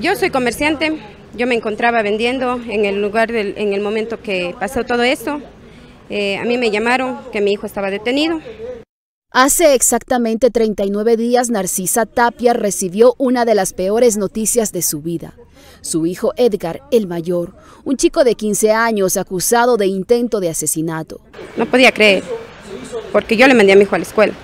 Yo soy comerciante, yo me encontraba vendiendo en el lugar, en el momento que pasó todo esto. Eh, a mí me llamaron que mi hijo estaba detenido. Hace exactamente 39 días, Narcisa Tapia recibió una de las peores noticias de su vida. Su hijo Edgar, el mayor, un chico de 15 años acusado de intento de asesinato. No podía creer, porque yo le mandé a mi hijo a la escuela.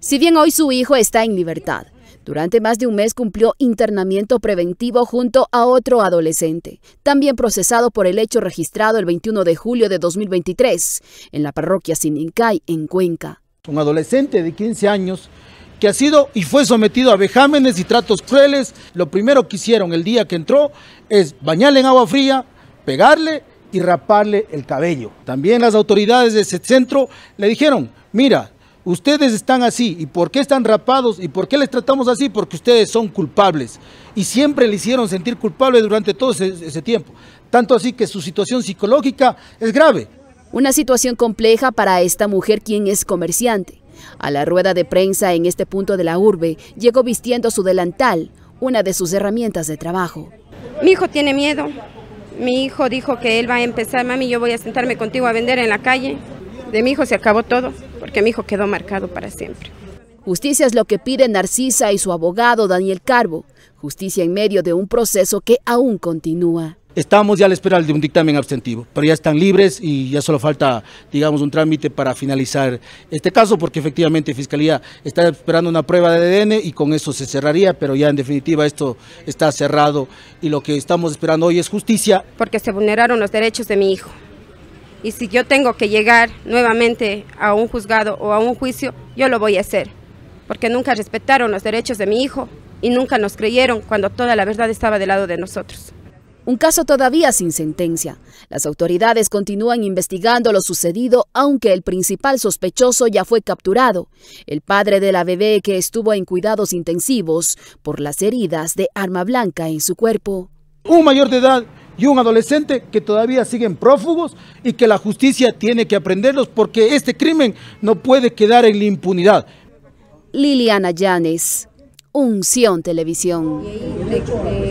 Si bien hoy su hijo está en libertad, durante más de un mes cumplió internamiento preventivo junto a otro adolescente, también procesado por el hecho registrado el 21 de julio de 2023 en la parroquia Sinincay, en Cuenca. Un adolescente de 15 años que ha sido y fue sometido a vejámenes y tratos crueles. Lo primero que hicieron el día que entró es bañarle en agua fría, pegarle y raparle el cabello. También las autoridades de ese centro le dijeron, mira, Ustedes están así. ¿Y por qué están rapados? ¿Y por qué les tratamos así? Porque ustedes son culpables. Y siempre le hicieron sentir culpable durante todo ese, tiempo. Tanto así que su situación psicológica es grave. Una situación compleja para esta mujer quien es comerciante. A la rueda de prensa en este punto de la urbe llegó vistiendo su delantal, una de sus herramientas de trabajo. Mi hijo tiene miedo. Mi hijo dijo que él va a empezar, mami, yo voy a sentarme contigo a vender en la calle. De mi hijo se acabó todo porque mi hijo quedó marcado para siempre. Justicia es lo que piden Narcisa y su abogado Daniel Carbo. Justicia en medio de un proceso que aún continúa. Estamos ya a la espera de un dictamen abstentivo, pero ya están libres y ya solo falta, digamos, un trámite para finalizar este caso, porque efectivamente Fiscalía está esperando una prueba de ADN y con eso se cerraría, pero ya en definitiva esto está cerrado y lo que estamos esperando hoy es justicia. Porque se vulneraron los derechos de mi hijo. Y si yo tengo que llegar nuevamente a un juzgado o a un juicio, yo lo voy a hacer, porque nunca respetaron los derechos de mi hijo y nunca nos creyeron cuando toda la verdad estaba del lado de nosotros. Un caso todavía sin sentencia. Las autoridades continúan investigando lo sucedido, aunque el principal sospechoso ya fue capturado, el padre de la bebé que estuvo en cuidados intensivos por las heridas de arma blanca en su cuerpo. Un mayor de edad y un adolescente que todavía siguen prófugos y que la justicia tiene que aprenderlos porque este crimen no puede quedar en la impunidad. Liliana Llanes, Unción Televisión.